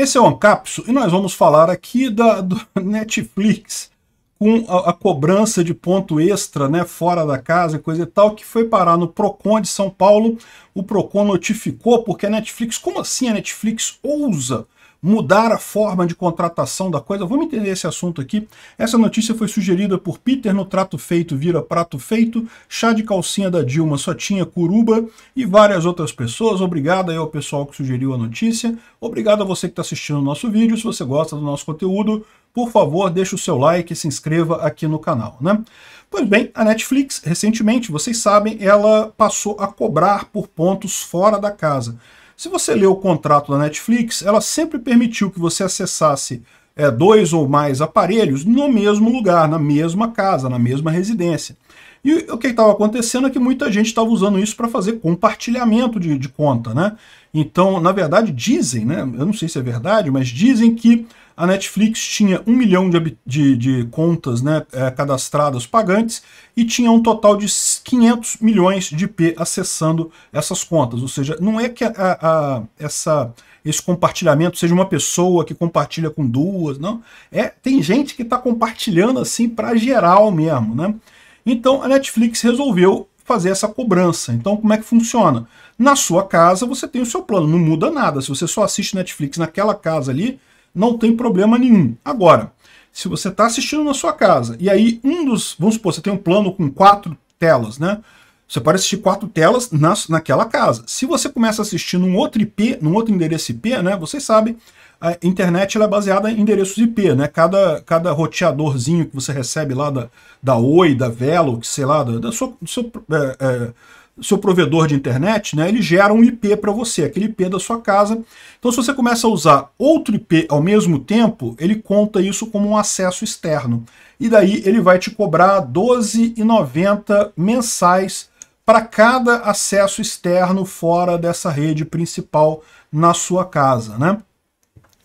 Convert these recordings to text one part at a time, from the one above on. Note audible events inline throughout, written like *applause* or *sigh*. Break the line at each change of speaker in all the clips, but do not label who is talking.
Esse é o Ancapso e nós vamos falar aqui da *laughs* Netflix com a, a, cobrança de ponto extra, né, fora da casa e coisa e tal, que foi parar no Procon de São Paulo. O Procon notificou porque a Netflix, como assim a Netflix ousa mudar a forma de contratação da coisa. Vamos entender esse assunto aqui. Essa notícia foi sugerida por Peter no Trato Feito vira Prato Feito, chá de calcinha da Dilma só tinha curuba e várias outras pessoas. Obrigado aí ao pessoal que sugeriu a notícia. Obrigado a você que está assistindo o nosso vídeo. Se você gosta do nosso conteúdo, por favor, deixe o seu like e se inscreva aqui no canal, né? Pois bem, a Netflix, recentemente, vocês sabem, ela passou a cobrar por pontos fora da casa. Se você ler o contrato da Netflix, ela sempre permitiu que você acessasse é, dois ou mais aparelhos no mesmo lugar, na mesma casa, na mesma residência. E o que estava acontecendo é que muita gente estava usando isso para fazer compartilhamento de, de, conta, né? Então, na verdade, dizem, né? Eu não sei se é verdade, mas dizem que a Netflix tinha um milhão de, de, de contas né, é, cadastradas pagantes e tinha um total de 500 milhões de IP acessando essas contas. Ou seja, não é que a, a, essa, esse compartilhamento seja uma pessoa que compartilha com duas, não. É, tem gente que está compartilhando assim para geral mesmo, né? Então a Netflix resolveu fazer essa cobrança. Então como é que funciona? Na sua casa você tem o seu plano, não muda nada. Se você só assiste Netflix naquela casa ali, não tem problema nenhum. Agora, se você está assistindo na sua casa, e aí um dos, vamos supor, você tem um plano com quatro telas, né? Você pode assistir quatro telas na naquela casa. Se você começa a assistir num outro IP, num outro endereço IP, né? Vocês sabem, a internet é baseada em endereços IP, né? Cada, cada roteadorzinho que você recebe lá da, da Oi, da Velo, sei lá, da, da sua, do seu, é, é, seu provedor de internet, né, ele gera um IP para você, aquele IP da sua casa. Então, se você começa a usar outro IP ao mesmo tempo, ele conta isso como um acesso externo. E daí ele vai te cobrar R$12,90 mensais para cada acesso externo fora dessa rede principal na sua casa. Né?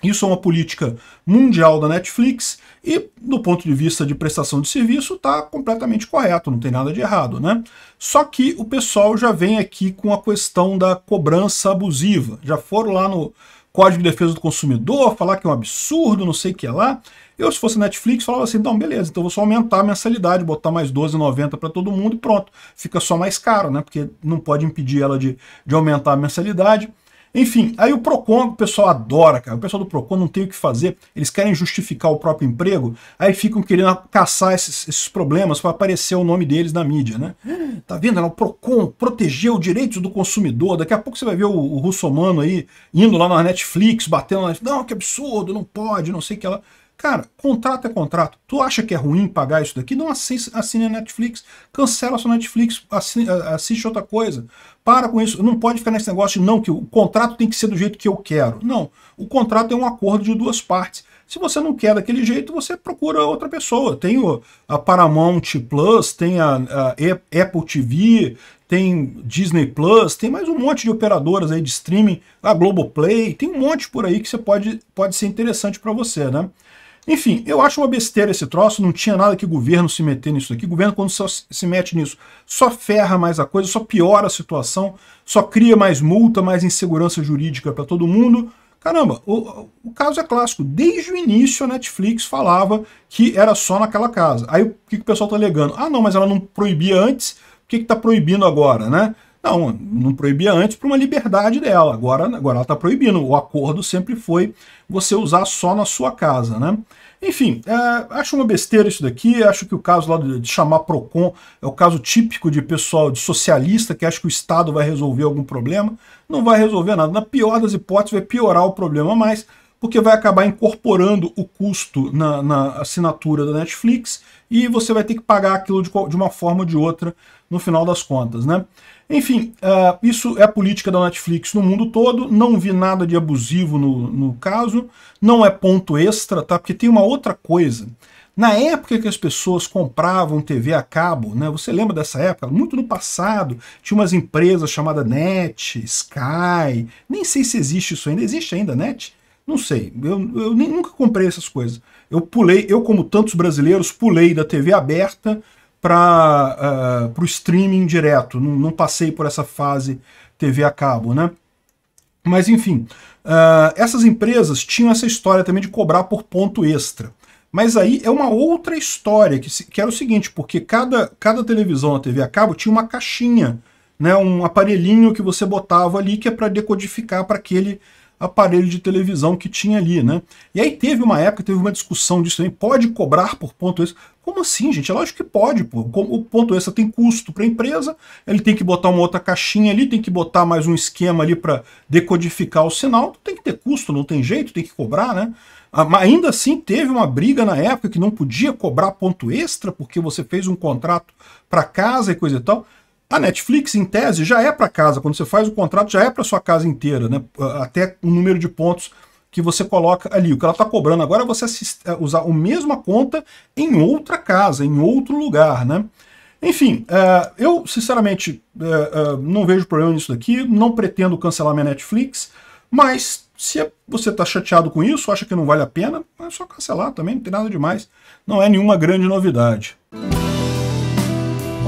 Isso é uma política mundial da Netflix e, do ponto de vista de prestação de serviço, está completamente correto, não tem nada de errado. Né? Só que o pessoal já vem aqui com a questão da cobrança abusiva. Já foram lá no Código de Defesa do Consumidor, falar que é um absurdo, não sei o que é lá. Eu, se fosse Netflix, falava assim, então beleza, então vou só aumentar a mensalidade, botar mais R$12,90 para todo mundo e pronto. Fica só mais caro, né? Porque não pode impedir ela de, de aumentar a mensalidade. Enfim, aí o PROCON, o pessoal adora, cara. O pessoal do PROCON não tem o que fazer, eles querem justificar o próprio emprego, aí ficam querendo caçar esses, esses problemas para aparecer o nome deles na mídia, né? Hum. Tá vendo? O PROCON protegeu o direitos do consumidor. Daqui a pouco você vai ver o, o russomano aí indo lá na Netflix, batendo na Netflix. Não, que absurdo, não pode, não sei o que ela. Cara, contrato é contrato. Tu acha que é ruim pagar isso daqui? Não assina a Netflix. Cancela sua Netflix. Assina, assiste outra coisa. Para com isso. Não pode ficar nesse negócio de não, que o contrato tem que ser do jeito que eu quero. Não. O contrato é um acordo de duas partes. Se você não quer daquele jeito, você procura outra pessoa. Tem a Paramount Plus, tem a, a Apple TV, tem Disney Plus, tem mais um monte de operadoras aí de streaming, a Globoplay, tem um monte por aí que você pode, pode ser interessante para você, né? Enfim, eu acho uma besteira esse troço, não tinha nada que o governo se meter nisso aqui. O governo, quando se mete nisso, só ferra mais a coisa, só piora a situação, só cria mais multa, mais insegurança jurídica para todo mundo. Caramba, o, o, caso é clássico. Desde o início a Netflix falava que era só naquela casa. Aí o que, que o pessoal está alegando? Ah, não, mas ela não proibia antes, o que está proibindo agora, né? Não, não proibia antes para uma liberdade dela. Agora, agora ela está proibindo. O acordo sempre foi você usar só na sua casa, né? Enfim, é, acho uma besteira isso daqui. Acho que o caso lá de, de chamar Procon é o caso típico de pessoal de socialista que acha que o Estado vai resolver algum problema. Não vai resolver nada. Na pior das hipóteses, vai piorar o problema mais porque vai acabar incorporando o custo na, na, assinatura da Netflix e você vai ter que pagar aquilo de, de uma forma ou de outra no final das contas, né? Enfim, uh, isso é a política da Netflix no mundo todo, não vi nada de abusivo no, no caso, não é ponto extra, tá? Porque tem uma outra coisa. Na época que as pessoas compravam TV a cabo, né? Você lembra dessa época? Muito no passado, tinha umas empresas chamadas Net, Sky, nem sei se existe isso ainda, existe ainda Net? Não sei, eu, eu nem, nunca comprei essas coisas. Eu pulei, eu como tantos brasileiros, pulei da TV aberta para uh, ah, o streaming direto. Não, não, passei por essa fase TV a cabo, né? Mas enfim, uh, essas empresas tinham essa história também de cobrar por ponto extra. Mas aí é uma outra história, que, que era o seguinte, porque cada, cada televisão na TV a cabo tinha uma caixinha, né, um aparelhinho que você botava ali que é para decodificar para aquele aparelho de televisão que tinha ali, né? E aí teve uma época, teve uma discussão disso também, pode cobrar por ponto extra? Como assim, gente? É lógico que pode, pô. O ponto extra tem custo para a empresa, ele tem que botar uma outra caixinha ali, tem que botar mais um esquema ali para decodificar o sinal, tem que ter custo, não tem jeito, tem que cobrar, né? Ah, ainda assim, teve uma briga na época que não podia cobrar ponto extra porque você fez um contrato para casa e coisa e tal. A Netflix, em tese, já é para casa. Quando você faz o contrato, já é para sua casa inteira, né? Até o número de pontos que você coloca ali. O que ela está cobrando agora é você é, usar a mesma conta em outra casa, em outro lugar, né? Enfim, é, eu sinceramente é, não vejo problema nisso daqui, não pretendo cancelar minha Netflix, mas se você está chateado com isso, acha que não vale a pena, é só cancelar também, não tem nada demais. Não é nenhuma grande novidade. Música